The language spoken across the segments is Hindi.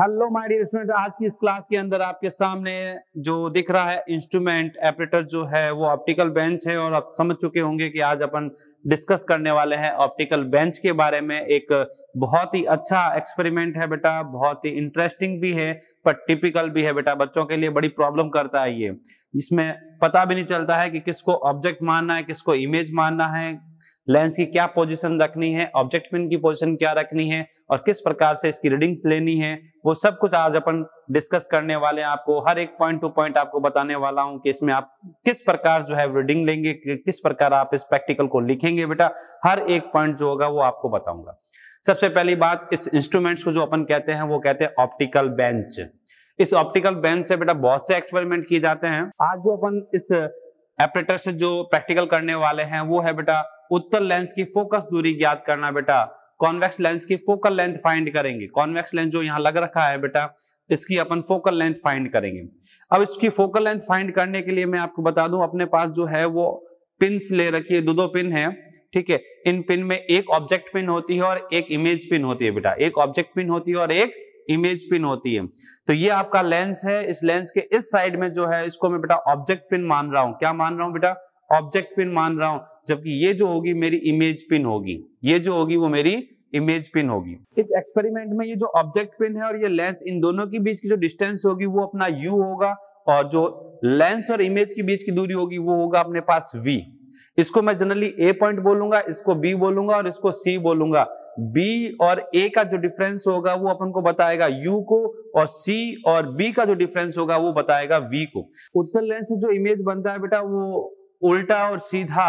हेलो माय डियर स्टूडेंट आज की इस क्लास के अंदर आपके सामने जो दिख रहा है इंस्ट्रूमेंट एपरेटर जो है वो ऑप्टिकल बेंच है और आप समझ चुके होंगे कि आज अपन डिस्कस करने वाले हैं ऑप्टिकल बेंच के बारे में एक बहुत ही अच्छा एक्सपेरिमेंट है बेटा बहुत ही इंटरेस्टिंग भी है पर टिपिकल भी है बेटा बच्चों के लिए बड़ी प्रॉब्लम करता है ये इसमें पता भी नहीं चलता है कि किसको ऑब्जेक्ट मानना है किसको इमेज मानना है लेंस की क्या पोजीशन रखनी है ऑब्जेक्ट पिन की पोजीशन क्या रखनी है और किस प्रकार से इसकी रीडिंग्स लेनी है वो सब कुछ आज अपन डिस्कस करने वाले हैं आपको हर एक पॉइंट टू पॉइंट आपको बताने वाला हूं कि इसमें आप किस प्रकार जो है रीडिंग लेंगे कि किस प्रकार आप इस प्रैक्टिकल को लिखेंगे बेटा हर एक पॉइंट जो होगा वो आपको बताऊंगा सबसे पहली बात इस इंस्ट्रूमेंट्स को जो अपन कहते हैं वो कहते हैं ऑप्टिकल बेंच इस ऑप्टिकल बेंच से बेटा बहुत से एक्सपेरिमेंट किए जाते हैं आज जो अपन इस एपरेटर से जो प्रैक्टिकल करने वाले हैं वो है बेटा उत्तर लेंस की फोकस दूरी ज्ञात करना बेटा कॉन्वेक्स लेंस की फोकल लेंथ फाइंड करेंगे कॉन्वेक्स लेंस जो यहाँ लग रखा है बेटा इसकी अपन फोकल लेंथ फाइंड करेंगे अब इसकी फोकल लेंथ फाइंड करने के लिए मैं आपको बता दूं अपने पास जो है वो पिन ले रखी है दो दो पिन है ठीक है इन पिन में एक ऑब्जेक्ट पिन होती है और एक इमेज पिन होती है बेटा एक ऑब्जेक्ट पिन होती है और एक इमेज पिन होती है तो ये आपका लेंस है इस लेंस के इस साइड में जो है इसको मैं बेटा ऑब्जेक्ट पिन मान रहा हूँ क्या मान रहा हूँ बेटा ऑब्जेक्ट पिन मान रहा हूँ जबकि ये जो होगी मेरी इमेज पिन होगी ये जो होगी वो मेरी इमेज पिन होगी इस एक्सपेरिमेंट में ये जो ऑब्जेक्ट पिन है और ये लेंस इन दोनों के बीच की जो डिस्टेंस होगी वो अपना यू होगा और जो लेंस और इमेज के बीच की दूरी होगी वो होगा अपने पास वी इसको मैं जनरली ए पॉइंट बोलूंगा इसको बी बोलूंगा और इसको सी बोलूंगा बी और ए का जो डिफरेंस होगा वो अपन को बताएगा यू को और सी और बी का जो डिफरेंस होगा वो बताएगा वी को उत्तर लेंस से जो इमेज बनता है बेटा वो उल्टा और सीधा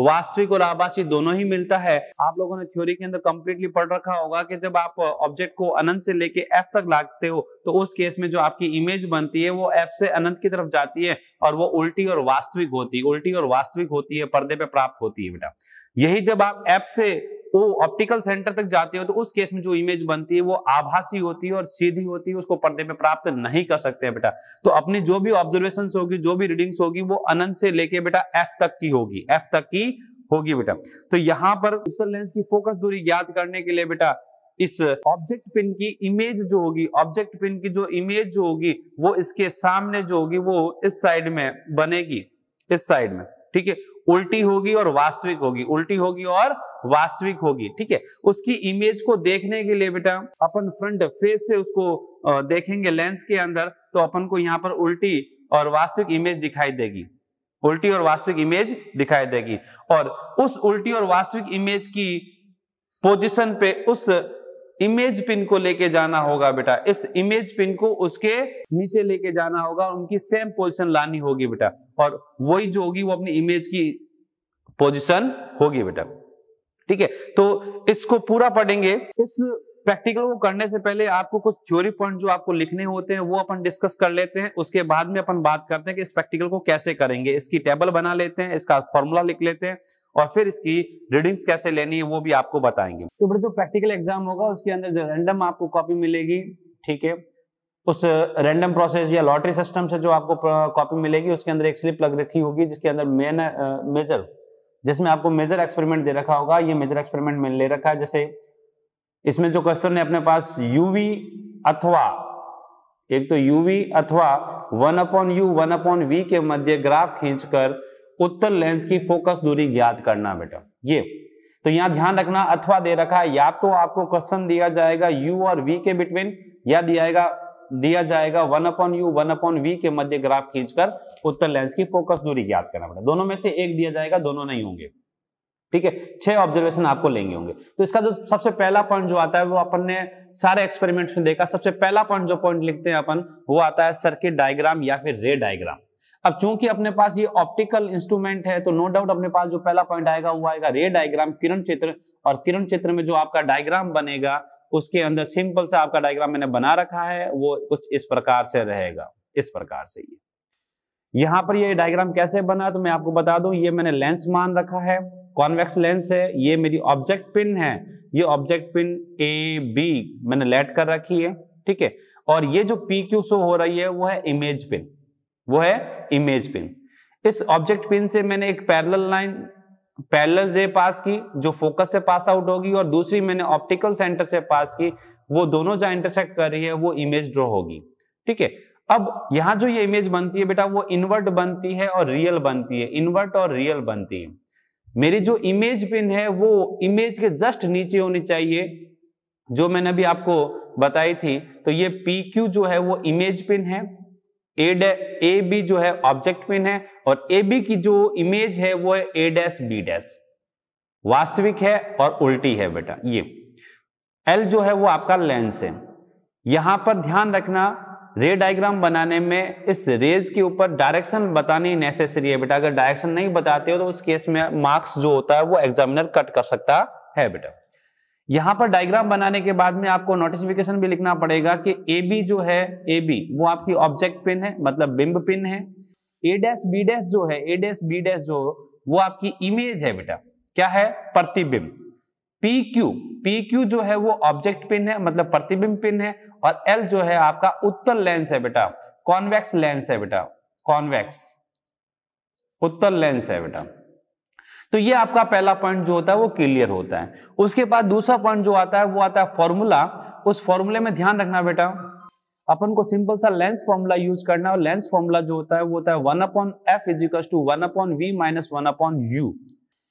वास्तविक और आभासी दोनों ही मिलता है आप लोगों ने थ्योरी के अंदर कंप्लीटली पढ़ रखा होगा कि जब आप ऑब्जेक्ट को अनंत से लेके एफ तक लागते हो तो उस केस में जो आपकी इमेज बनती है वो एफ से अनंत की तरफ जाती है और वो उल्टी और वास्तविक होती है उल्टी और वास्तविक होती है पर्दे पे प्राप्त होती है बेटा यही जब आप एफ से वो ऑप्टिकल सेंटर तक जाते हो तो उस केस में जो इमेज बनती है वो आभासी होती है और सीधी होती है उसको पर्दे में प्राप्त नहीं कर सकते हैं बेटा तो अपनी जो भी ऑब्जर्वेशन होगी जो भी रीडिंग्स होगी वो अनंत से लेके बेटा एफ तक की होगी एफ तक की होगी बेटा तो यहाँ पर उत्तर लेंस की फोकस दूरी ज्ञात करने के लिए बेटा इस ऑब्जेक्ट पिन की इमेज जो होगी ऑब्जेक्ट पिन की जो इमेज जो होगी वो इसके सामने जो होगी वो इस साइड में बनेगी इस साइड में ठीक है उल्टी होगी और वास्तविक होगी उल्टी होगी और वास्तविक होगी ठीक है उसकी इमेज को देखने के लिए बेटा अपन फ्रंट फेस से उसको देखेंगे लेंस के अंदर तो अपन को यहाँ पर उल्टी और वास्तविक इमेज दिखाई देगी उल्टी और वास्तविक इमेज दिखाई देगी और उस उल्टी और वास्तविक इमेज की पोजिशन पे उस इमेज पिन को लेके जाना होगा बेटा इस इमेज पिन को उसके नीचे लेके जाना होगा और उनकी सेम पोजीशन लानी होगी बेटा और वही जो होगी वो अपनी इमेज की पोजीशन होगी बेटा ठीक है तो इसको पूरा पढ़ेंगे इस प्रैक्टिकल को करने से पहले आपको कुछ थ्योरी पॉइंट जो आपको लिखने होते हैं वो अपन डिस्कस कर लेते हैं उसके बाद में अपन बात करते हैं कि इस प्रैक्टिकल को कैसे करेंगे इसकी टेबल बना लेते हैं इसका फॉर्मूला लिख लेते हैं और फिर इसकी रीडिंग्स कैसे लेनी है वो भी आपको बताएंगे तो बड़े जो प्रैक्टिकल एग्जाम होगा उसके अंदर जो रैंडम आपको कॉपी मिलेगी ठीक है उस रैंडम प्रोसेस या लॉटरी सिस्टम से जो आपको कॉपी मिलेगी उसके अंदर एक स्लिप लग रखी होगी जिसके अंदर मेन मेजर जिसमें आपको मेजर एक्सपेरिमेंट दे रखा होगा ये मेजर एक्सपेरिमेंट मैंने ले रखा है जैसे इसमें जो क्वेश्चन है अपने पास यूवी अथवा एक तो यूवी अथवा one upon u one upon v के मध्य ग्राफ खींचकर उत्तर लेंस की फोकस दूरी ज्ञात करना बेटा ये तो यहां ध्यान रखना अथवा दे रखा है या तो आपको क्वेश्चन दिया जाएगा यू और वी के बिटवीन या जाएगा दिया जाएगा one upon u one upon v के मध्य ग्राफ खींचकर उत्तर लेंस की फोकस दूरी ज्ञात करना पड़ेगा दोनों में से एक दिया जाएगा दोनों नहीं होंगे ठीक है छह ऑब्जर्वेशन आपको लेंगे होंगे तो इसका जो सबसे पहला पॉइंट जो आता है वो अपन ने सारे एक्सपेरिमेंट्स में देखा सबसे पहला पॉइंट जो पॉइंट लिखते हैं अपन वो आता है सर्किट डायग्राम या फिर रे डायग्राम अब चूंकि अपने पास ये ऑप्टिकल इंस्ट्रूमेंट है तो नो डाउट अपने पास जो पहला पॉइंट आएगा वो आएगा रे डायग्राम किरण चित्र और किरण चित्र में जो आपका डायग्राम बनेगा उसके अंदर सिंपल सा आपका डायग्राम मैंने बना रखा है वो कुछ इस प्रकार से रहेगा इस प्रकार से ये यहां पर ये डायग्राम कैसे बना तो मैं आपको बता दूं ये मैंने लेंस मान रखा है कॉन्वेक्स लेंस है ये मेरी ऑब्जेक्ट पिन है ये ऑब्जेक्ट पिन ए बी मैंने लेट कर रखी है ठीक है और ये जो पी क्यू शो हो रही है वो है इमेज पिन वो है इमेज पिन इस ऑब्जेक्ट पिन से मैंने एक पैरेलल लाइन पैरेलल रे पास की जो फोकस से पास आउट होगी और दूसरी मैंने ऑप्टिकल सेंटर से पास की वो दोनों जहां इंटरसेक्ट कर रही है वो इमेज ड्रॉ होगी ठीक है अब यहां जो ये इमेज बनती है बेटा वो इनवर्ट बनती है और रियल बनती है इनवर्ट और रियल बनती है मेरी जो इमेज पिन है वो इमेज के जस्ट नीचे होनी चाहिए जो मैंने अभी आपको बताई थी तो ये पी क्यू जो है वो इमेज पिन है ए ए बी जो है ऑब्जेक्ट पिन है और ए बी की जो इमेज है वो है ए डैश बी डैश वास्तविक है और उल्टी है बेटा ये एल जो है वो आपका लेंस है यहां पर ध्यान रखना रे डायग्राम बनाने में इस रेज के ऊपर डायरेक्शन बतानी नेसेसरी है बेटा अगर डायरेक्शन नहीं बताते हो तो उस केस में मार्क्स जो होता है वो एग्जामिनर कट कर सकता है बेटा यहां पर डायग्राम बनाने के बाद में आपको नोटिफिकेशन भी लिखना पड़ेगा कि ए बी जो है ए बी वो आपकी ऑब्जेक्ट पिन है मतलब बिंब पिन है ए डैश बी डैश जो है ए डैश बी डैश जो वो आपकी इमेज है बेटा क्या है प्रतिबिंब पी क्यू पी क्यू जो है वो ऑब्जेक्ट पिन है मतलब प्रतिबिंब पिन है और एल जो है आपका उत्तर लेंस है बेटा कॉन्वेक्स लेंस है बेटा कॉन्वेक्स उत्तर लेंस है बेटा तो ये आपका पहला पॉइंट जो होता है वो क्लियर होता है उसके बाद दूसरा पॉइंट जो आता है वो आता है फॉर्मूला उस फॉर्मूले में ध्यान रखना बेटा अपन को सिंपल सा लेंस फॉर्मूला यूज करना है और लेंस फॉर्मूला जो होता है वो होता है one upon f equals to one upon v minus one upon u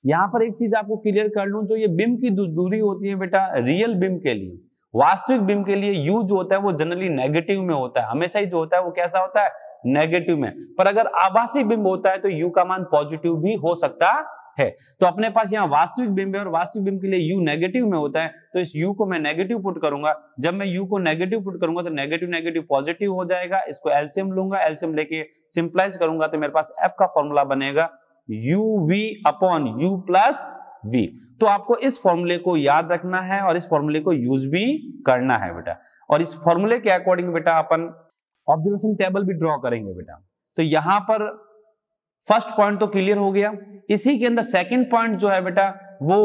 यहाँ पर एक चीज आपको क्लियर कर लू जो ये बिम की दूरी होती है बेटा रियल बिम के लिए वास्तविक बिम के लिए यू जो होता है वो जनरली नेगेटिव में होता है हमेशा ही जो होता है वो कैसा होता है नेगेटिव में पर अगर आभासी बिंब होता है तो यू का मान पॉजिटिव भी हो सकता है तो अपने पास यहाँ वास्तविक बिंब है और वास्तविक बिंब के लिए यू नेगेटिव में होता है तो इस यू को मैं नेगेटिव पुट करूंगा जब मैं यू को नेगेटिव पुट करूंगा तो नेगेटिव नेगेटिव पॉजिटिव हो जाएगा इसको एल्सियम लूंगा एल्सियम लेके सिंप्लाइज करूंगा तो मेरे पास एफ का फॉर्मूला बनेगा u v upon u plus v तो आपको इस फॉर्मूले को याद रखना है और इस फॉर्मूले को यूज भी करना है बेटा और इस फॉर्मूले के अकॉर्डिंग बेटा अपन ऑब्जर्वेशन टेबल भी ड्रॉ करेंगे बेटा तो यहां पर फर्स्ट पॉइंट तो क्लियर हो गया इसी के अंदर सेकंड पॉइंट जो है बेटा वो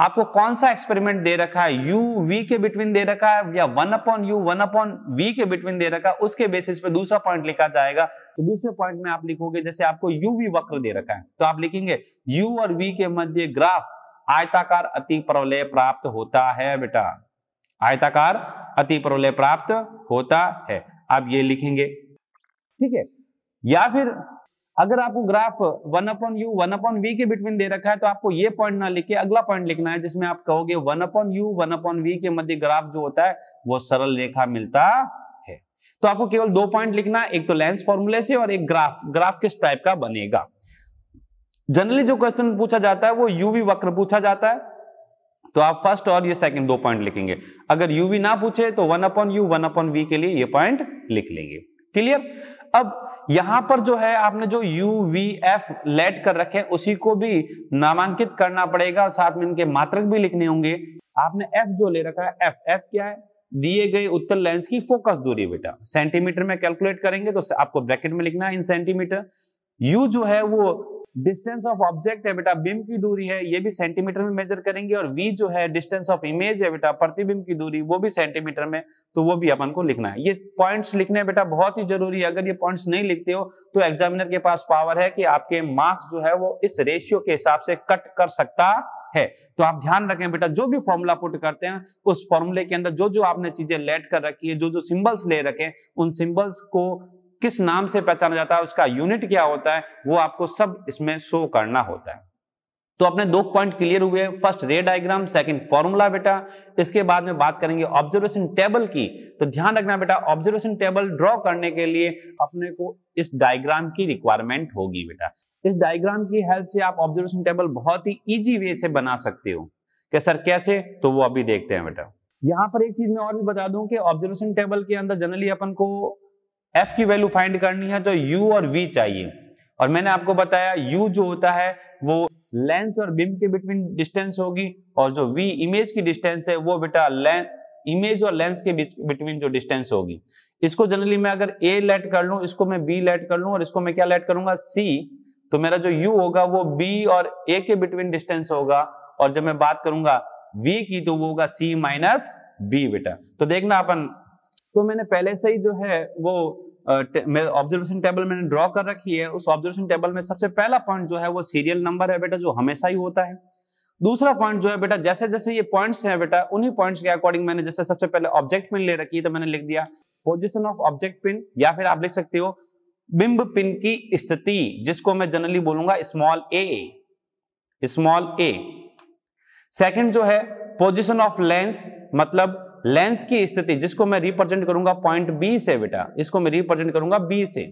आपको कौन सा एक्सपेरिमेंट दे रखा है यू वी के बिटवीन दे रखा है या one upon u one upon v के बिटवीन दे रखा है उसके बेसिस पे दूसरा पॉइंट लिखा जाएगा तो दूसरे पॉइंट में आप लिखोगे जैसे आपको यू वी वक्र दे रखा है तो आप लिखेंगे यू और वी के मध्य ग्राफ आयताकार अति प्रवलय प्राप्त होता है बेटा आयताकार अति प्रवलय प्राप्त होता है आप ये लिखेंगे ठीक है या फिर अगर आपको graph one upon u one upon v के बिटवीन दे रखा है तो आपको ये पॉइंट ना लिखे अगला पॉइंट लिखना है जिसमें आप कहोगे one upon u one upon v के मध्य ग्राफ जो होता है वो सरल रेखा मिलता है तो आपको केवल दो पॉइंट लिखना एक तो लेंस फॉर्मूले से और एक ग्राफ ग्राफ किस टाइप का बनेगा जनरली जो क्वेश्चन पूछा जाता है वो यूवी वक्र पूछा जाता है तो आप फर्स्ट और ये सेकंड दो पॉइंट लिखेंगे अगर यूवी ना पूछे तो one upon u one upon v के लिए ये पॉइंट लिख लेंगे क्लियर अब यहां पर जो है आपने जो यू वी एफ लेट कर रखे उसी को भी नामांकित करना पड़ेगा और साथ में इनके मात्रक भी लिखने होंगे आपने एफ जो ले रखा है एफ एफ क्या है दिए गए उत्तर लेंस की फोकस दूरी बेटा सेंटीमीटर में कैलकुलेट करेंगे तो आपको ब्रैकेट में लिखना है इन सेंटीमीटर यू जो है वो डिस्टेंस ऑफ ऑब्जेक्ट है बेटा बिम की दूरी है ये भी सेंटीमीटर में मेजर करेंगे और वी जो है डिस्टेंस ऑफ इमेज है बेटा प्रतिबिंब की दूरी वो भी सेंटीमीटर में तो वो भी अपन को लिखना है ये पॉइंट्स लिखने हैं बेटा बहुत ही जरूरी है अगर ये पॉइंट्स नहीं लिखते हो तो एग्जामिनर के पास पावर है कि आपके मार्क्स जो है वो इस रेशियो के हिसाब से कट कर सकता है तो आप ध्यान रखें बेटा जो भी फॉर्मूला पुट करते हैं उस फॉर्मूले के अंदर जो जो आपने चीजें लेट कर रखी है जो जो सिंबल्स ले रखे उन सिंबल्स को किस नाम से पहचाना जाता है उसका यूनिट क्या होता है वो आपको सब इसमें शो करना होता है तो अपने दो पॉइंट क्लियर हुए first ray diagram second formula बेटा इसके बाद में बात करेंगे ऑब्जर्वेशन टेबल की तो ध्यान रखना बेटा ऑब्जर्वेशन टेबल ड्रॉ करने के लिए अपने को इस डायग्राम की रिक्वायरमेंट होगी बेटा इस डायग्राम की हेल्प से आप ऑब्जर्वेशन टेबल बहुत ही ईजी वे से बना सकते हो क्या सर कैसे तो वो अभी देखते हैं बेटा यहाँ पर एक चीज मैं और भी बता दूं कि ऑब्जर्वेशन टेबल के अंदर जनरली अपन को एफ की वैल्यू फाइंड करनी है तो यू और वी चाहिए और मैंने आपको बताया यू जो होता है वो लेंस और बिम के बिटवीन डिस्टेंस होगी और जो वी इमेज की डिस्टेंस है वो बेटा इमेज और लेंस के बिटवीन जो डिस्टेंस होगी इसको जनरली मैं अगर ए लेट कर लू इसको मैं बी लेट कर लू और इसको मैं क्या लेट करूंगा सी तो मेरा जो यू होगा वो बी और ए के बिटवीन डिस्टेंस होगा और जब मैं बात करूंगा वी की तो वो होगा सी माइनस बी बेटा तो देखना अपन तो मैंने पहले से ही जो है वो ऑब्जर्वेशन टेबल मैंने ड्रॉ कर रखी है उस ऑब्जर्वेशन टेबल में सबसे पहला पॉइंट जो है वो सीरियल नंबर है बेटा जो हमेशा ही होता है दूसरा पॉइंट जो है बेटा जैसे जैसे ये पॉइंट्स हैं बेटा उन्हीं पॉइंट्स के अकॉर्डिंग मैंने जैसे सबसे पहले ऑब्जेक्ट पिन ले रखी है तो मैंने लिख दिया पोजिशन ऑफ ऑब्जेक्ट पिन या फिर आप लिख सकते हो बिंब पिन की स्थिति जिसको मैं जनरली बोलूंगा small a small a second जो है पोजिशन ऑफ लेंस मतलब लेंस की स्थिति जिसको मैं रिप्रेजेंट करूंगा पॉइंट बी से बेटा इसको मैं रिप्रेजेंट करूंगा बी से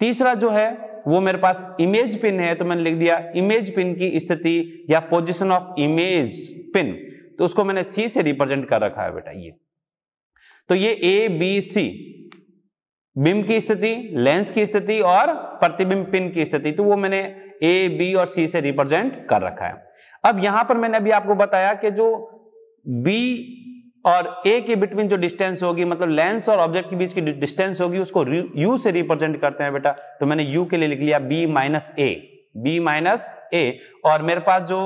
तीसरा जो है वो मेरे पास इमेज पिन है तो मैंने लिख दिया इमेज पिन की स्थिति या पोजिशन ऑफ इमेज पिन तो उसको मैंने सी से रिप्रेजेंट कर रखा है बेटा ये तो ये ए बी सी बिम की स्थिति लेंस की स्थिति और प्रतिबिंब पिन की स्थिति तो वो मैंने ए बी और सी से रिप्रेजेंट कर रखा है अब यहां पर मैंने अभी आपको बताया कि जो बी और ए के बिटवीन जो डिस्टेंस होगी मतलब लेंस और ऑब्जेक्ट के बीच की डिस्टेंस होगी उसको यू से रिप्रेजेंट करते हैं बेटा तो मैंने यू के लिए लिख लिया B minus A B minus A और मेरे पास जो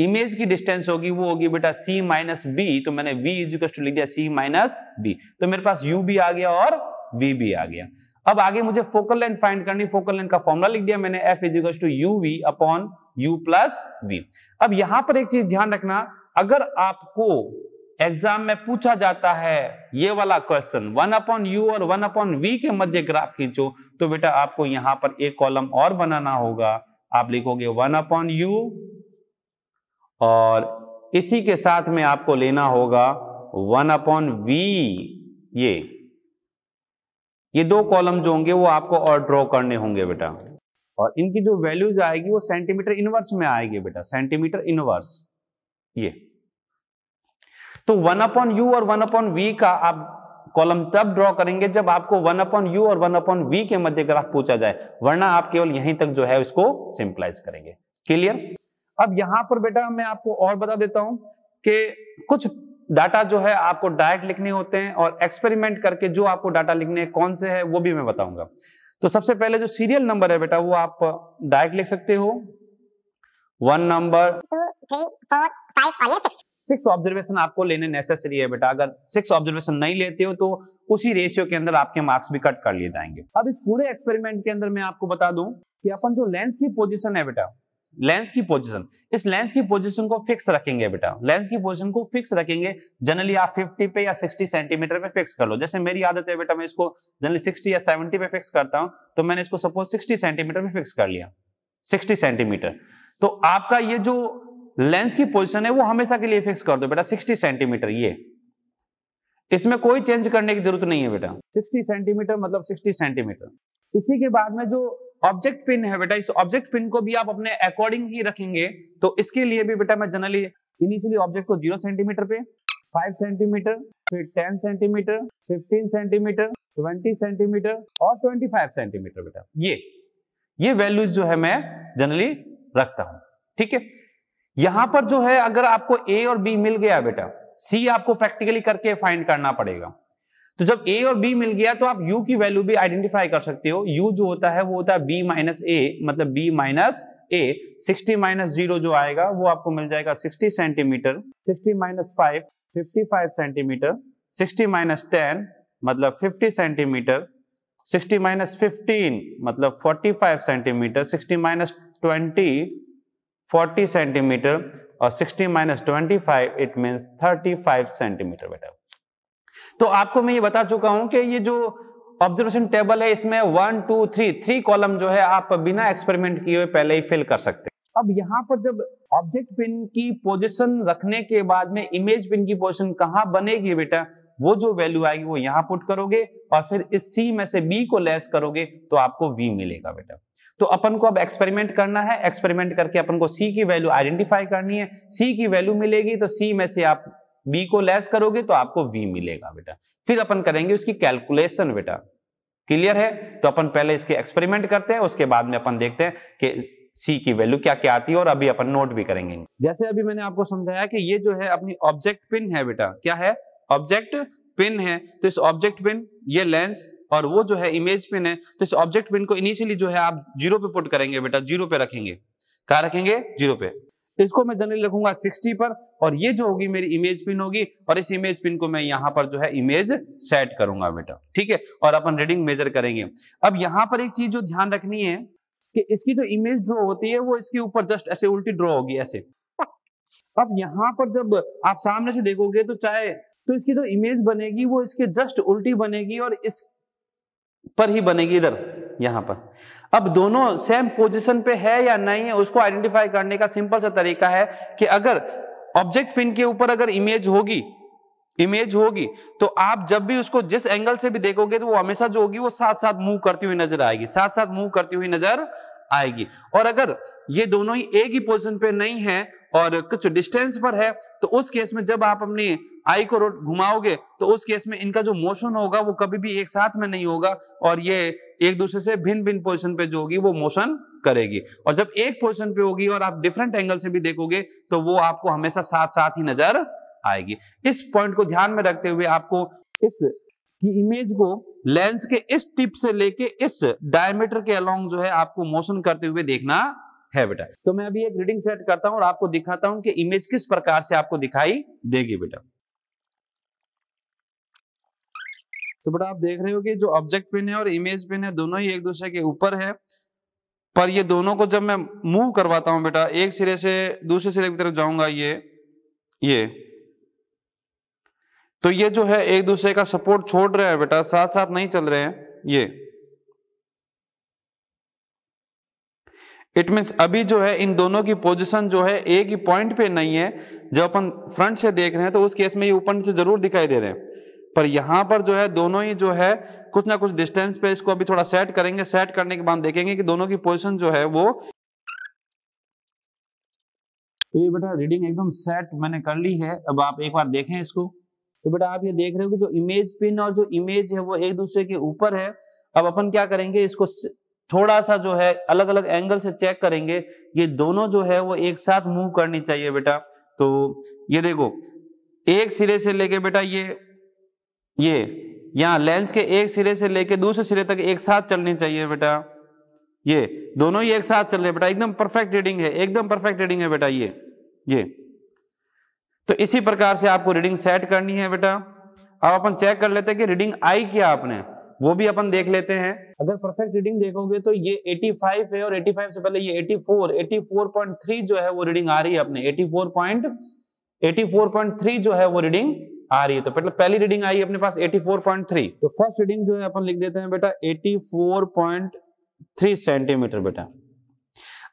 इमेज की डिस्टेंस होगी वो होगी बेटा सी माइनस बी तो मैंने v इजिकल टू लिख दिया सी माइनस बी तो मेरे पास यू भी आ गया और वी भी आ गया अब आगे मुझे फोकल लेंथ फाइंड करनी फोकल लेंथ का फॉर्मुला लिख दिया मैंने f equal to u v upon u plus v अब यहां पर एक चीज ध्यान रखना अगर आपको एग्जाम में पूछा जाता है ये वाला क्वेश्चन वन अपॉन यू और वन अपॉन वी के मध्य ग्राफ खींचो तो बेटा आपको यहां पर एक कॉलम और बनाना होगा आप लिखोगे वन अपॉन यू और इसी के साथ में आपको लेना होगा वन अपॉन वी ये ये दो कॉलम जो होंगे वो आपको और ड्रॉ करने होंगे बेटा और इनकी जो वैल्यूज आएगी वो सेंटीमीटर इनवर्स में आएगी बेटा सेंटीमीटर इनवर्स ये तो वन अपॉन यू और वन अपॉन वी का आप कॉलम तब ड्रॉ करेंगे जब आपको वन अपॉन यू और वन अपॉन वी के मध्य ग्राफ पूछा जाए वरना आप केवल यहीं तक जो है उसको सिंपलाइज करेंगे क्लियर अब यहां पर बेटा मैं आपको और बता देता हूं कि कुछ डाटा जो है आपको डायरेक्ट लिखने होते हैं और एक्सपेरिमेंट करके जो आपको डाटा लिखने हैं कौन से है वो भी मैं बताऊंगा तो सबसे पहले जो सीरियल नंबर है बेटा वो आप डायरेक्ट लिख सकते हो one number two three four five six observation आपको लेने नेसेसरी है बेटा अगर सिक्स ऑब्जर्वेशन नहीं लेते हो तो उसी रेशियो के अंदर आपके मार्क्स भी कट कर लिए जाएंगे अब इस पूरे एक्सपेरिमेंट के अंदर मैं आपको बता दूं कि अपन जो लेंस की पोजिशन है बेटा लेंस की पोजीशन इस लेंस की पोजीशन को फिक्स रखेंगे बेटा लेंस की पोजीशन को फिक्स रखेंगे जनरली आप 50 पे या 60 सेंटीमीटर पे फिक्स कर लो जैसे मेरी आदत है बेटा मैं इसको जनरली 60 या 70 पे फिक्स करता हूं तो मैंने इसको सपोज 60 सेंटीमीटर पे फिक्स कर लिया 60 सेंटीमीटर तो आपका ये जो लेंस की पोजीशन है वो हमेशा के लिए फिक्स कर दो बेटा 60 सेंटीमीटर ये इसमें कोई चेंज करने की जरूरत नहीं है बेटा 60 सेंटीमीटर मतलब 60 सेंटीमीटर इसी के बाद में जो ऑब्जेक्ट पिन है बेटा इस ऑब्जेक्ट पिन को भी आप अपने अकॉर्डिंग ही रखेंगे तो इसके लिए भी बेटा मैं जनरली इनिशियली ऑब्जेक्ट को जीरो सेंटीमीटर पे फाइव सेंटीमीटर फिर ten centimetre fifteen centimetre twenty centimetre और ट्वेंटी फाइव सेंटीमीटर बेटा ये ये वैल्यूज जो है मैं जनरली रखता हूं ठीक है यहां पर जो है अगर आपको ए और बी मिल गया बेटा सी आपको प्रैक्टिकली करके फाइंड करना पड़ेगा तो जब ए और बी मिल गया तो आप यू की वैल्यू भी आइडेंटिफाई कर सकते हो यू जो होता है वो होता है बी माइनस ए मतलब B minus A sixty minus zero जो आएगा वो आपको मिल जाएगा sixty centimetre sixty minus five fifty five centimetre sixty minus ten मतलब fifty centimetre sixty minus fifteen मतलब forty five centimetre sixty minus twenty 40 centimetre और 60 minus twenty it means 35 centimetre बेटा तो आपको मैं ये बता चुका हूं कि ये जो ऑब्जर्वेशन टेबल है इसमें one two three three column जो है आप बिना एक्सपेरिमेंट किए हुए पहले ही फिल कर सकते हैं अब यहाँ पर जब ऑब्जेक्ट पिन की पोजीशन रखने के बाद में इमेज पिन की पोजीशन कहाँ बनेगी बेटा वो जो वैल्यू आएगी वो यहाँ पुट करोगे और फिर इस सी में से बी को लेस करोगे तो आपको वी मिलेगा बेटा तो अपन को अब एक्सपेरिमेंट करना है एक्सपेरिमेंट करके अपन को सी की वैल्यू आइडेंटिफाई करनी है सी की वैल्यू मिलेगी तो सी में से आप बी को लेस करोगे तो आपको वी मिलेगा बेटा फिर अपन करेंगे उसकी कैलकुलेशन बेटा क्लियर है तो अपन पहले इसके एक्सपेरिमेंट करते हैं उसके बाद में अपन देखते हैं कि सी की वैल्यू क्या क्या आती है और अभी अपन नोट भी करेंगे जैसे अभी मैंने आपको समझाया कि ये जो है अपनी ऑब्जेक्ट पिन है बेटा क्या है ऑब्जेक्ट पिन है तो इस ऑब्जेक्ट पिन ये लेंस और वो जो है इमेज पिन है तो इस ऑब्जेक्ट पिन को इनिशियली जो है आप जीरो पे पुट करेंगे बेटा जीरो पे रखेंगे कहा रखेंगे जीरो पे इसको मैं जनरली रखूंगा सिक्सटी पर और ये जो होगी मेरी इमेज पिन होगी और इस इमेज पिन को मैं यहाँ पर जो है इमेज सेट करूंगा बेटा ठीक है और अपन रीडिंग मेजर करेंगे अब यहाँ पर एक चीज जो ध्यान रखनी है कि इसकी जो इमेज ड्रॉ होती है वो इसके ऊपर जस्ट ऐसे उल्टी ड्रॉ होगी ऐसे अब यहाँ पर जब आप सामने से देखोगे तो चाहे तो इसकी जो इमेज बनेगी वो इसके जस्ट उल्टी बनेगी और इस पर ही बनेगी इधर यहां पर अब दोनों सेम पोजीशन पे है या नहीं है उसको आइडेंटिफाई करने का सिंपल सा तरीका है कि अगर ऑब्जेक्ट पिन के ऊपर अगर इमेज होगी इमेज होगी तो आप जब भी उसको जिस एंगल से भी देखोगे तो वो हमेशा जो होगी वो साथ साथ मूव करती हुई नजर आएगी साथ साथ मूव करती हुई नजर आएगी और अगर ये दोनों ही एक ही पोजिशन पे नहीं है और कुछ डिस्टेंस पर है तो उस केस में जब आप अपनी आई को घुमाओगे तो उस केस में इनका जो मोशन होगा वो कभी भी एक साथ में नहीं होगा और ये एक दूसरे से भिन्न भिन्न पोजिशन पे जो होगी वो मोशन करेगी और जब एक पोजिशन पे होगी और आप डिफरेंट एंगल से भी देखोगे तो वो आपको हमेशा साथ साथ ही नजर आएगी इस पॉइंट को ध्यान में रखते हुए आपको इस की इमेज को लेंस के इस टिप से लेके इस डायमीटर के अलोंग जो है आपको मोशन करते हुए देखना है बेटा तो मैं अभी एक रीडिंग सेट करता हूं और आपको दिखाता हूं कि इमेज किस प्रकार से आपको दिखाई देगी बेटा तो बेटा आप देख रहे हो कि जो ऑब्जेक्ट पिन है और इमेज पिन है दोनों ही एक दूसरे के ऊपर है पर ये दोनों को जब मैं मूव करवाता हूं बेटा एक सिरे से दूसरे सिरे की तरफ जाऊंगा ये ये तो ये जो है एक दूसरे का सपोर्ट छोड़ रहे हैं बेटा साथ साथ नहीं चल रहे हैं ये इट मीन अभी जो है इन दोनों की पोजीशन जो है एक ही पॉइंट पे नहीं है जब अपन फ्रंट से देख रहे हैं तो उस केस में ये ऊपर नीचे जरूर दिखाई दे रहे हैं पर यहां पर जो है दोनों ही जो है कुछ ना कुछ डिस्टेंस पे इसको अभी थोड़ा सेट करेंगे सेट करने के बाद देखेंगे कि दोनों की पोजिशन जो है वो तो ये बेटा रीडिंग एकदम सेट मैंने कर ली है अब आप एक बार देखें इसको तो बेटा आप ये देख रहे हो कि जो इमेज पिन और जो इमेज है वो एक दूसरे के ऊपर है अब अपन क्या करेंगे इसको थोड़ा सा जो है अलग अलग एंगल से चेक करेंगे ये दोनों जो है वो एक साथ मूव करनी चाहिए बेटा तो ये देखो एक सिरे से लेके बेटा ये ये यहां लेंस के एक सिरे से लेके दूसरे सिरे तक एक साथ चलनी चाहिए बेटा ये दोनों ही एक साथ चल रहे बेटा एकदम परफेक्ट रीडिंग है एकदम परफेक्ट रीडिंग है बेटा ये ये तो इसी प्रकार से आपको रीडिंग सेट करनी है बेटा अब अपन चेक कर लेते हैं कि रीडिंग आई क्या आपने वो भी अपन देख लेते हैं अगर परफेक्ट रीडिंग देखोगे तो ये 85 है और 85 से पहले ये 84 84.3 जो है वो रीडिंग आ रही है अपने 84.3 जो है वो रीडिंग आ रही है तो बेटा मतलब पहली रीडिंग आई अपने पास 84.3 तो फर्स्ट रीडिंग जो है अपन लिख देते हैं बेटा 84.3 सेंटीमीटर बेटा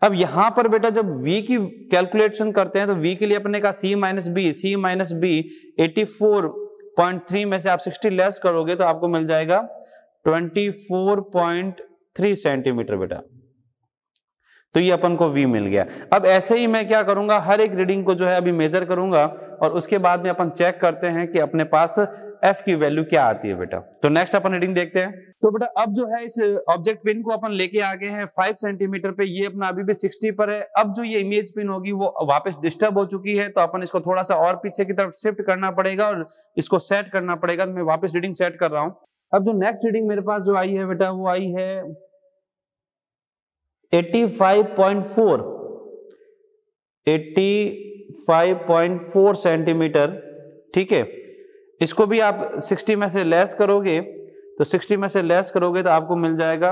अब यहां पर बेटा जब v की कैलकुलेशन करते हैं तो v के लिए अपने का c minus B C minus B एटी में से आप 60 लेस करोगे तो आपको मिल जाएगा 24.3 सेंटीमीटर बेटा तो ये अपन को v मिल गया अब ऐसे ही मैं क्या करूंगा हर एक रीडिंग को जो है अभी मेजर करूंगा और उसके बाद में अपन चेक करते हैं कि अपने पास एफ की वैल्यू क्या आती है बेटा तो नेक्स्ट अपन रीडिंग देखते हैं तो बेटा अब जो है इस ऑब्जेक्ट पिन को अपन लेके आ गए हैं फाइव सेंटीमीटर पे ये अपना अभी भी सिक्सटी पर है अब जो ये इमेज पिन होगी वो वापस डिस्टर्ब हो चुकी है तो अपन इसको थोड़ा सा और पीछे की तरफ शिफ्ट करना पड़ेगा और इसको सेट करना पड़ेगा तो मैं वापस रीडिंग सेट कर रहा हूँ अब जो नेक्स्ट रीडिंग मेरे पास जो आई है बेटा वो आई है 85.4 85 5.4 सेंटीमीटर ठीक है इसको भी आप 60 में से लेस करोगे तो 60 में से लेस करोगे तो आपको मिल जाएगा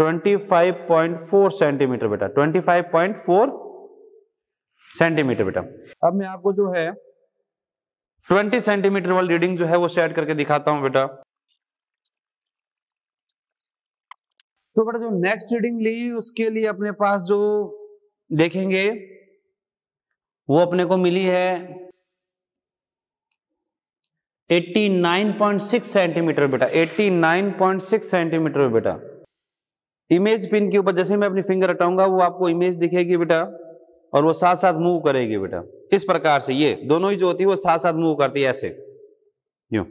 25.4 सेंटीमीटर बेटा 25.4 सेंटीमीटर बेटा अब मैं आपको जो है 20 सेंटीमीटर वाली रीडिंग जो है वो सेट करके दिखाता हूं बेटा तो बेटा जो नेक्स्ट रीडिंग ली उसके लिए अपने पास जो देखेंगे वो अपने को मिली है 89.6 सेंटीमीटर बेटा 89.6 सेंटीमीटर बेटा इमेज पिन के ऊपर जैसे मैं अपनी फिंगर हटाऊंगा वो आपको इमेज दिखेगी बेटा और वो साथ साथ मूव करेगी बेटा इस प्रकार से ये दोनों ही जो होती है वो साथ साथ मूव करती है ऐसे यू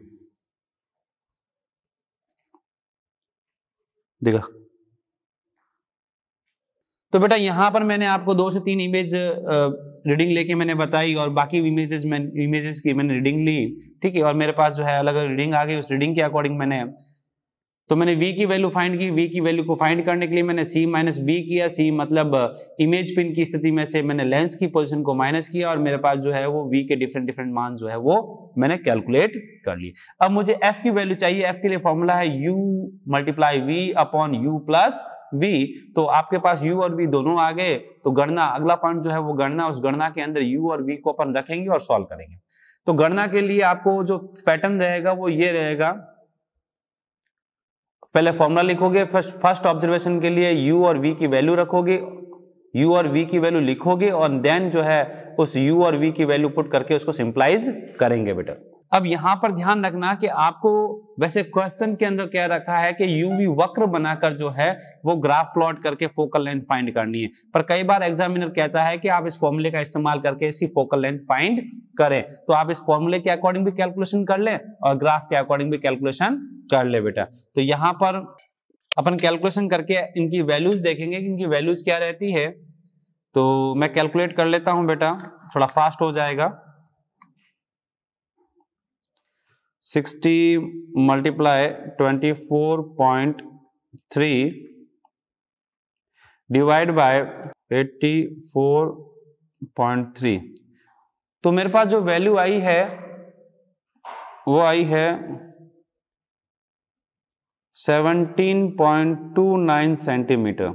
देखा तो बेटा यहाँ पर मैंने आपको दो से तीन इमेज रीडिंग लेके मैंने बताई और बाकी इमेजेस में इमेजेस की मैंने रीडिंग ली ठीक है और मेरे पास जो है अलग अलग रीडिंग आ गई उस रीडिंग के अकॉर्डिंग मैंने तो मैंने वी की वैल्यू फाइंड की वी की वैल्यू को फाइंड करने के लिए मैंने सी माइनस बी किया सी मतलब इमेज पिन की स्थिति में से मैंने लेंस की पोजिशन को माइनस किया और मेरे पास जो है वो वी के डिफरेंट डिफरेंट मान जो है वो मैंने कैलकुलेट कर लिए अब मुझे एफ की वैल्यू चाहिए एफ के लिए फॉर्मूला है u multiply v upon u plus b तो आपके पास यू और बी दोनों आ गए तो गणना अगला पॉइंट जो है वो गणना उस गणना के अंदर यू और बी को अपन रखेंगे और सॉल्व करेंगे तो गणना के लिए आपको जो पैटर्न रहेगा वो ये रहेगा पहले फॉर्मूला लिखोगे फर्स्ट फर्स्ट ऑब्जर्वेशन के लिए यू और वी की वैल्यू रखोगे यू और वी की वैल्यू लिखोगे और देन जो है उस यू और वी की वैल्यू पुट करके उसको सिंप्लाइज करेंगे बेटा अब यहां पर ध्यान रखना कि आपको वैसे क्वेश्चन के अंदर क्या रखा है कि यूवी वक्र बनाकर जो है वो ग्राफ प्लॉट करके फोकल लेंथ फाइंड करनी है पर कई बार एग्जामिनर कहता है कि आप इस फॉर्मूले का इस्तेमाल करके इसकी फोकल लेंथ फाइंड करें तो आप इस फॉर्मूले के अकॉर्डिंग भी कैलकुलेशन कर ले और ग्राफ के अकॉर्डिंग भी कैलकुलेशन कर ले बेटा तो यहाँ पर अपन कैलकुलेशन करके इनकी वैल्यूज देखेंगे कि इनकी वैल्यूज क्या रहती है तो मैं कैलकुलेट कर लेता हूँ बेटा थोड़ा फास्ट हो जाएगा 60 multiply twenty four point three divide by eighty four point three तो मेरे पास जो वैल्यू आई है वो आई है 17.29 point two nine centimetre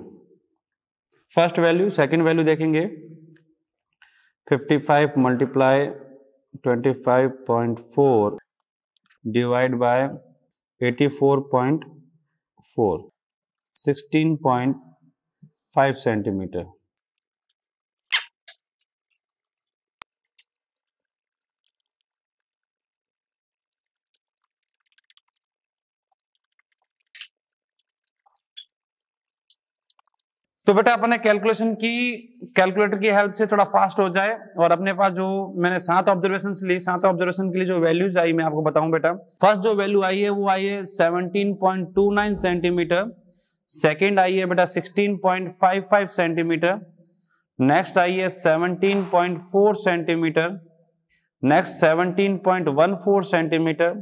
first value second value देखेंगे fifty five multiply twenty five point four divide by 84.4 16.5 centimeter तो बेटा अपने कैलकुलेशन की कैलकुलेटर की हेल्प से थोड़ा फास्ट हो जाए और अपने पास जो मैंने सात ऑब्जर्वेशन ली सात ऑब्जर्वेशन के लिए जो वैल्यूज आई मैं आपको बताऊं बेटा फर्स्ट जो वैल्यू आई है वो आई है seventeen point two nine centimetre second आई है बेटा sixteen point five five centimetre next आई है four centimetre next seventeen point one four centimetre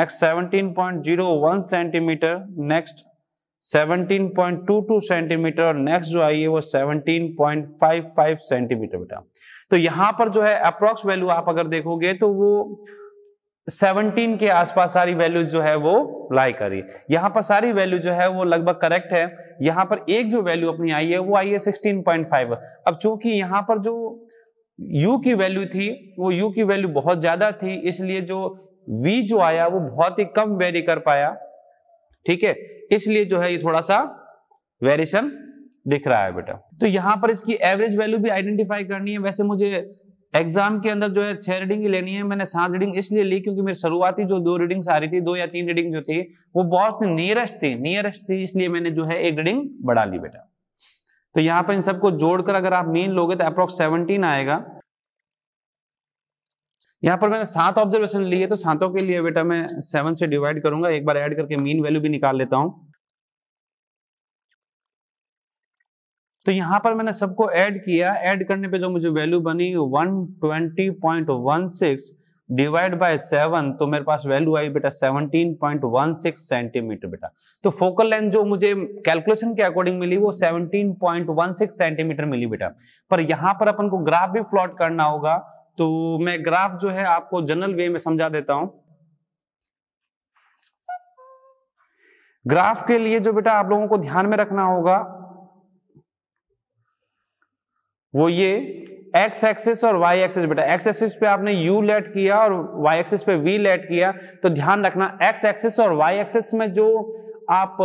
next seventeen point zero one centimetre next 17.22 centimetre और नेक्स्ट जो आई है वो 17.55 सेंटीमीटर बेटा तो यहां पर जो है अप्रोक्स वैल्यू आप अगर देखोगे तो वो 17 के आसपास सारी वैल्यूज जो है वो लाई करी यहाँ पर सारी वैल्यू जो है वो लगभग करेक्ट है यहाँ पर एक जो वैल्यू अपनी आई है वो आई है सिक्सटीन अब चूंकि यहां पर जो u की वैल्यू थी वो u की वैल्यू बहुत ज्यादा थी इसलिए जो v जो आया वो बहुत ही कम वेरी कर पाया ठीक है इसलिए जो है ये थोड़ा सा वेरिएशन दिख रहा है बेटा तो यहां पर इसकी एवरेज वैल्यू भी आइडेंटिफाई करनी है वैसे मुझे एग्जाम के अंदर जो है छह रीडिंग लेनी है मैंने सात रीडिंग इसलिए ली क्योंकि मेरी शुरुआती जो दो रीडिंग्स आ रही थी दो या तीन रीडिंग जो थी वो बहुत नियरेस्ट थी नियरेस्ट थी इसलिए मैंने जो है एक रीडिंग बढ़ा ली बेटा तो यहाँ पर इन सबको जोड़कर अगर आप मीन लोगे तो अप्रोक्स सेवनटीन आएगा यहाँ पर मैंने सात ऑब्जर्वेशन लिए तो सातों के लिए बेटा मैं सेवन से डिवाइड करूंगा एक बार ऐड करके मीन वैल्यू भी निकाल लेता हूं तो यहाँ पर मैंने सबको ऐड किया ऐड करने पे जो मुझे वैल्यू बनी 120.16 डिवाइड बाय सेवन तो मेरे पास वैल्यू आई बेटा 17.16 सेंटीमीटर बेटा तो फोकल लेंथ जो मुझे कैलकुलेशन के अकॉर्डिंग मिली वो 17.16 सेंटीमीटर मिली बेटा पर यहाँ पर अपन को ग्राफ भी फ्लॉट करना होगा तो मैं ग्राफ जो है आपको जनरल वे में समझा देता हूं ग्राफ के लिए जो बेटा आप लोगों को ध्यान में रखना होगा वो ये एक्स एक्सिस और वाई एक्सिस बेटा एक्स एक्सिस पे आपने यू लेट किया और वाई एक्सिस पे वी लेट किया तो ध्यान रखना एक्स एक्सिस और वाई एक्सिस में जो आप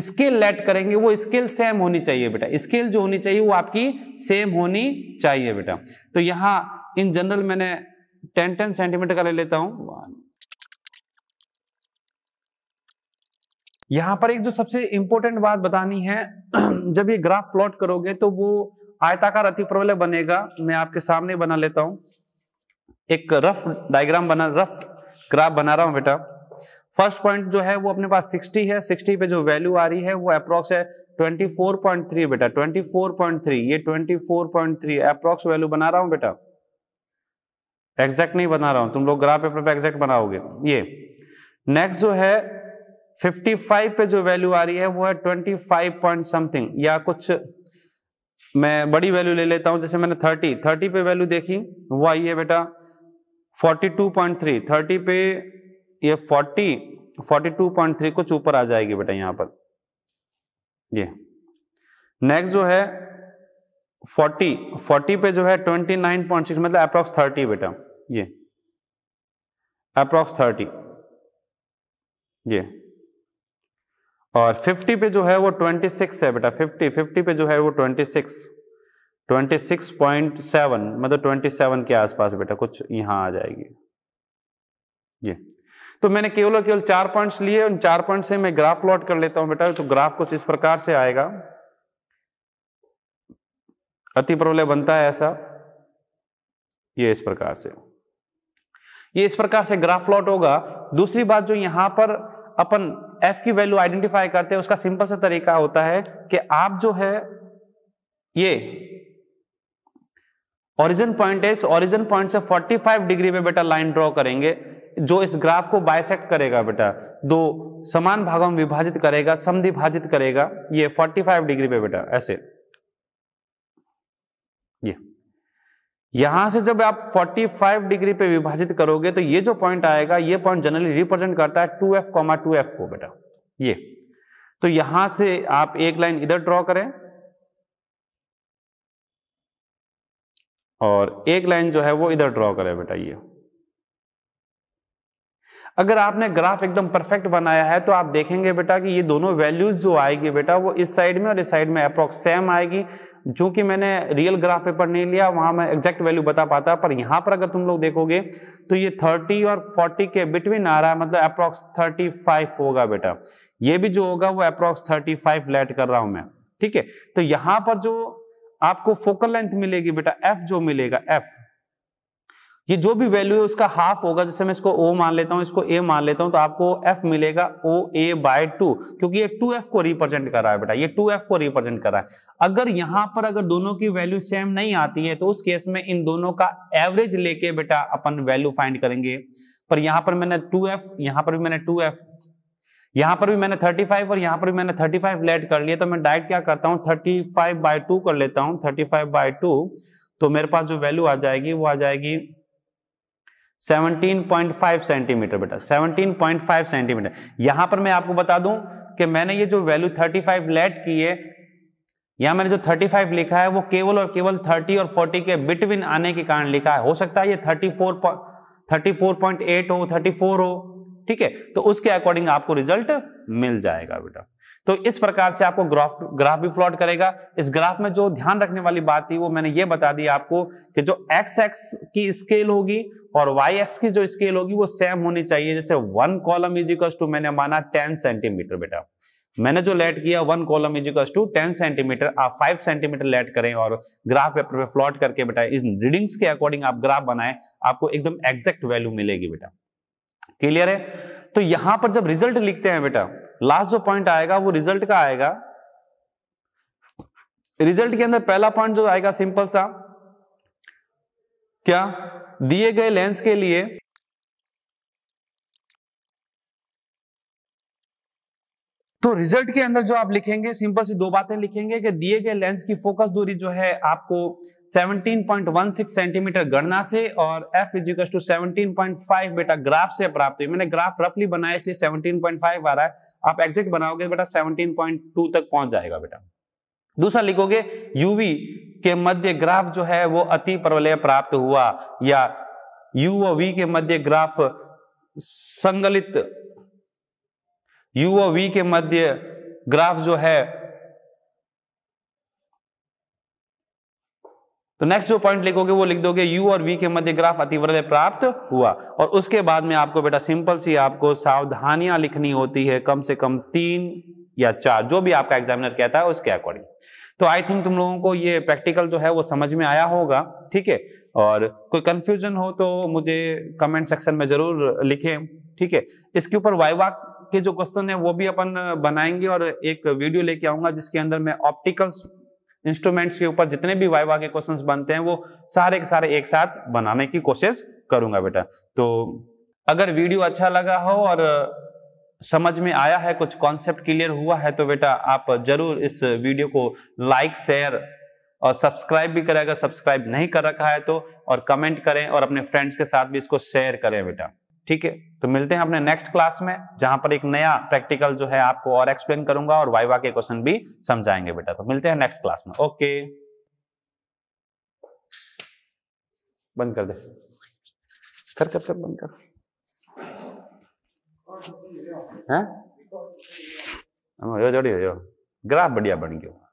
स्किल लेट करेंगे वो स्किल सेम होनी चाहिए बेटा स्किल जो होनी चाहिए वो आपकी सेम होनी चाहिए बेटा तो यहाँ इन जनरल मैंने टेन टेन सेंटीमीटर का ले लेता हूँ यहाँ पर एक जो सबसे इंपॉर्टेंट बात बतानी है जब ये ग्राफ प्लॉट करोगे तो वो आयताकार अति प्रबल बनेगा मैं आपके सामने बना लेता हूँ एक रफ डायग्राम बना रफ ग्राफ बना रहा हूँ बेटा फर्स्ट पॉइंट जो है वो अपने पास 60 है 60 पे जो वैल्यू आ रही है वो अप्रोक्स है 24.3 बेटा 24.3 ये 24.3 अप्रोक्स वैल्यू बना रहा हूं बेटा एग्जैक्ट नहीं बना रहा हूं तुम लोग ग्राफ पेपर पे एग्जैक्ट बनाओगे ये नेक्स्ट जो है 55 पे जो वैल्यू आ रही है वो है 25 पॉइंट समथिंग या कुछ मैं बड़ी वैल्यू ले लेता हूं जैसे मैंने 30 30 पे वैल्यू देखी वो आई है बेटा 42.3 30 पे ये forty forty two point three कुछ ऊपर आ जाएगी बेटा यहां पर ये नेक्स्ट जो है 40 40 पे जो है 29.6 मतलब अप्रोक्स 30 बेटा ये अप्रोक्स 30 ये और 50 पे जो है वो ट्वेंटी सिक्स है बेटा 50 50 पे जो है वो 26 26.7 मतलब 27 के आसपास बेटा कुछ यहां आ जाएगी ये तो मैंने केवल और केवल चार पॉइंट्स लिए उन चार पॉइंट से मैं ग्राफ प्लॉट कर लेता हूं बेटा तो ग्राफ कुछ इस प्रकार से आएगा अति प्रबल बनता है ऐसा ये इस प्रकार से ये इस प्रकार से ग्राफ प्लॉट होगा दूसरी बात जो यहां पर अपन एफ की वैल्यू आइडेंटिफाई करते हैं उसका सिंपल सा तरीका होता है कि आप जो है ये ओरिजिन पॉइंट है इस ओरिजिन पॉइंट से 45 डिग्री पे बेटा लाइन ड्रॉ करेंगे जो इस ग्राफ को बायसेक्ट करेगा बेटा दो समान भागों में विभाजित करेगा समिभाजित करेगा ये 45 डिग्री पे बेटा ऐसे ये यहां से जब आप 45 डिग्री पे विभाजित करोगे तो ये जो पॉइंट आएगा ये पॉइंट जनरली रिप्रेजेंट करता है 2f, 2f को बेटा ये तो यहां से आप एक लाइन इधर ड्रॉ करें और एक लाइन जो है वो इधर ड्रॉ करें बेटा ये अगर आपने ग्राफ एकदम परफेक्ट बनाया है तो आप देखेंगे बेटा कि ये दोनों वैल्यूज जो आएगी बेटा वो इस साइड में और इस साइड में अप्रोक्स सेम आएगी जो कि मैंने रियल ग्राफ पेपर नहीं लिया वहां मैं एग्जैक्ट वैल्यू बता पाता पर यहाँ पर अगर तुम लोग देखोगे तो ये 30 और 40 के बिटवीन आ रहा है मतलब अप्रोक्स 35 होगा बेटा ये भी जो होगा वो अप्रोक्स 35 लेट कर रहा हूं मैं ठीक है तो यहाँ पर जो आपको फोकल लेंथ मिलेगी बेटा एफ जो मिलेगा एफ ये जो भी वैल्यू है उसका हाफ होगा जैसे मैं इसको ओ मान लेता हूँ इसको ए मान लेता हूँ तो आपको एफ मिलेगा ओ ए बाय टू क्योंकि ये टू एफ को रिप्रेजेंट कर रहा है बेटा ये टू एफ को रिप्रेजेंट कर रहा है अगर यहाँ पर अगर दोनों की वैल्यू सेम नहीं आती है तो उस केस में इन दोनों का एवरेज लेके बेटा अपन वैल्यू फाइंड करेंगे पर यहाँ पर मैंने टू एफ यहाँ पर भी मैंने टू एफ यहाँ पर भी मैंने 35 और यहाँ पर भी मैंने 35 लेट कर लिया तो मैं डायरेक्ट क्या करता हूँ 35 फाइव बाई टू कर लेता हूँ 35 फाइव बाय टू तो मेरे पास जो वैल्यू आ जाएगी वो आ जाएगी 17.5 सेंटीमीटर बेटा 17.5 सेंटीमीटर यहां पर मैं आपको बता दूं कि मैंने ये जो वैल्यू 35 लेट की है या मैंने जो 35 लिखा है वो केवल और केवल 30 और 40 के बिटवीन आने के कारण लिखा है हो सकता है ये 34 34.8 हो 34 हो ठीक है तो उसके अकॉर्डिंग आपको रिजल्ट मिल जाएगा बेटा तो इस प्रकार से आपको ग्राफ ग्राफ भी प्लॉट करेगा इस ग्राफ में जो ध्यान रखने वाली बात थी वो मैंने ये बता दी आपको कि जो एक्स एक्स की स्केल होगी और वाई एक्स की जो स्केल होगी वो सेम होनी चाहिए जैसे वन कॉलम इजिकल्स टू मैंने माना टेन सेंटीमीटर बेटा मैंने जो लेट किया one column equals to ten centimetre आप फाइव सेंटीमीटर लेट करें और ग्राफ पेपर पे फ्लॉट करके बेटा इन रीडिंग्स के अकॉर्डिंग आप ग्राफ बनाए आपको एकदम एग्जैक्ट वैल्यू मिलेगी बेटा क्लियर है तो यहां पर जब रिजल्ट लिखते हैं बेटा लास्ट जो पॉइंट आएगा वो रिजल्ट का आएगा रिजल्ट के अंदर पहला पॉइंट जो आएगा सिंपल सा क्या दिए गए लेंस के लिए तो रिजल्ट के अंदर जो आप लिखेंगे सिंपल सी दो बातें लिखेंगे कि दिए गए लेंस की फोकस दूरी जो है आपको 17.16 सेंटीमीटर गणना से और एफ इजिकल्स टू 17.5 बेटा ग्राफ से प्राप्त हुई मैंने ग्राफ रफली बनाया इसलिए 17.5 आ रहा है आप एग्जैक्ट बनाओगे बेटा 17.2 तक पहुंच जाएगा बेटा दूसरा लिखोगे यूवी के मध्य ग्राफ जो है वो अति प्रलय प्राप्त हुआ या यू वी के मध्य ग्राफ संगलित यू और वी के मध्य ग्राफ जो है तो नेक्स्ट जो पॉइंट लिखोगे वो लिख दोगे यू और वी के मध्य ग्राफ अतिवृदय प्राप्त हुआ और उसके बाद में आपको बेटा सिंपल सी आपको सावधानियां लिखनी होती है कम से कम तीन या चार जो भी आपका एग्जामिनर कहता है उसके अकॉर्डिंग तो आई थिंक तुम लोगों को ये प्रैक्टिकल जो है वो समझ में आया होगा ठीक है और कोई कंफ्यूजन हो तो मुझे कमेंट सेक्शन में जरूर लिखें ठीक है इसके ऊपर वाइवा के जो क्वेश्चन है वो भी अपन बनाएंगे और एक वीडियो लेके आऊंगा जिसके अंदर मैं ऑप्टिकल इंस्ट्रूमेंट्स के ऊपर जितने भी वाइवा के क्वेश्चंस बनते हैं वो सारे के सारे एक साथ बनाने की कोशिश करूंगा बेटा तो अगर वीडियो अच्छा लगा हो और समझ में आया है कुछ कॉन्सेप्ट क्लियर हुआ है तो बेटा आप जरूर इस वीडियो को लाइक शेयर और सब्सक्राइब भी करें अगर सब्सक्राइब नहीं कर रखा है तो और कमेंट करें और अपने फ्रेंड्स के साथ भी इसको शेयर करें बेटा ठीक है तो मिलते हैं अपने नेक्स्ट क्लास में जहां पर एक नया प्रैक्टिकल जो है आपको और एक्सप्लेन करूंगा और वाइवा के क्वेश्चन भी समझाएंगे बेटा तो मिलते हैं नेक्स्ट क्लास में ओके बंद कर दे कर कर कर बंद कर हैं हाँ, यो जोड़ी हो ग्राफ बढ़िया बन गया